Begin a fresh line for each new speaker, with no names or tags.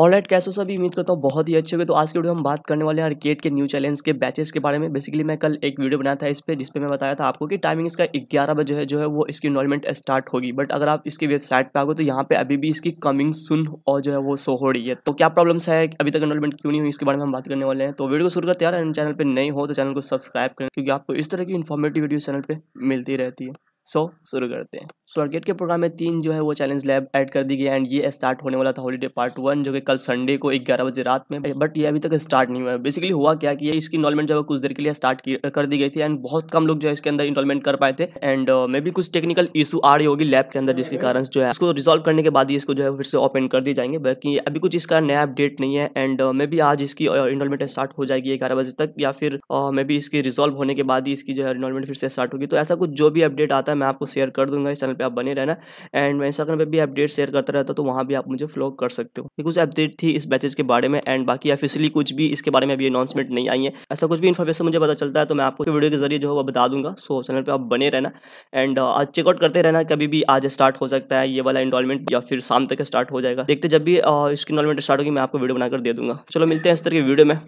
all right कैसे सभी उम्मीद करता हूँ बहुत ही अच्छे हुए तो आज के वीडियो हम बात करने वाले हैं क्रिकेट के न्यू चैलेंज के बैचेस के बारे में बेसिकली मैं कल एक वीडियो बनाया था इस पर जिसपे मैं बताया था आपको कि टाइमिंग इसका ग्यारह बजे है जो है वो इसकी इन्वॉलमेंट स्टार्ट होगी बट अगर आप इसकी वेबसाइट पर आओगे तो यहाँ पे अभी भी इसकी कमिंग सुन और जो है वो सो हो रही है तो क्या प्रॉब्लम्स है अभी तक इन्वॉलमेंट क्यों नहीं हुई इसके बारे में हम बात करने वाले हैं तो वीडियो को शुरू करते हैं चैनल पर नहीं हो तो चैनल को सब्सक्राइब करें क्योंकि आपको इस तरह की इन्फॉर्मेटिव वीडियो चैनल पर मिलती रहती है सो so, शुरू करते हैं स्वारगेट के प्रोग्राम में तीन जो है वो चैलेंज लैब ऐड कर दी गई एंड ये स्टार्ट होने वाला था हॉलीडे पार्ट वन जो कि कल संडे को ग्यारह बजे रात में बट ये अभी तक स्टार्ट नहीं हुआ है बेसिकली हुआ क्या कि ये इसकी इन्वॉलमेंट जो है कुछ देर के लिए स्टार्ट कर दी गई थी एंड बहुत कम लोग जो है इसके अंदर इन्वॉलमेंट कर पाए थे एंड मे भी कुछ टेक्निकल इशू आ रही होगी लैब के अंदर जिसके कारण जो है इसको रिजोल्व करने के बाद ही इसको जो है फिर से ओपन कर दिए जाएंगे बाकी अभी कुछ इसका नया अपडेट नहीं है एंड मे भी आज इसकी इनॉलमेंट uh, स्टार्ट हो जाएगी ग्यारह बजे तक या फिर मे uh, भी इसकी रिजोल्व होने के बाद ही इसकी जो है इन्वॉलमेंट फिर से स्टार्ट होगी तो ऐसा कुछ जो भी अपडेट आता रहता है मैं आपको शेयर कर दूंगा इस चैनल पर आप बने रहना एंड मैं इंस्टाग्राम पर भी अपडेट शेयर करता रहता तो वहाँ भी आप मुझे फॉलो कर सकते हो कुछ अपडेट थी इस बैचेज के बारे में एंड बाकी ऑफिशियली कुछ भी इसके बारे में अभी अनाउंसमेंट नहीं आई है ऐसा कुछ भी इन्फॉर्मेशन मुझे पता चलता है तो मैं आपको वीडियो के जरिए जो है वो बता दूंगा सो चैनल पर आप बने रहना एंड uh, आज चेकआउट करते रहना कभी भी आज स्टार्ट हो सकता है ये वाला इंडोलमेंट या फिर शाम तक स्टार्ट हो जाएगा देखते जब भी uh, इसकी इनरोलमेंट स्टार्ट होगी मैं आपको वीडियो बनाकर दे दूंगा चलो मिलते हैं इस तरह की वीडियो में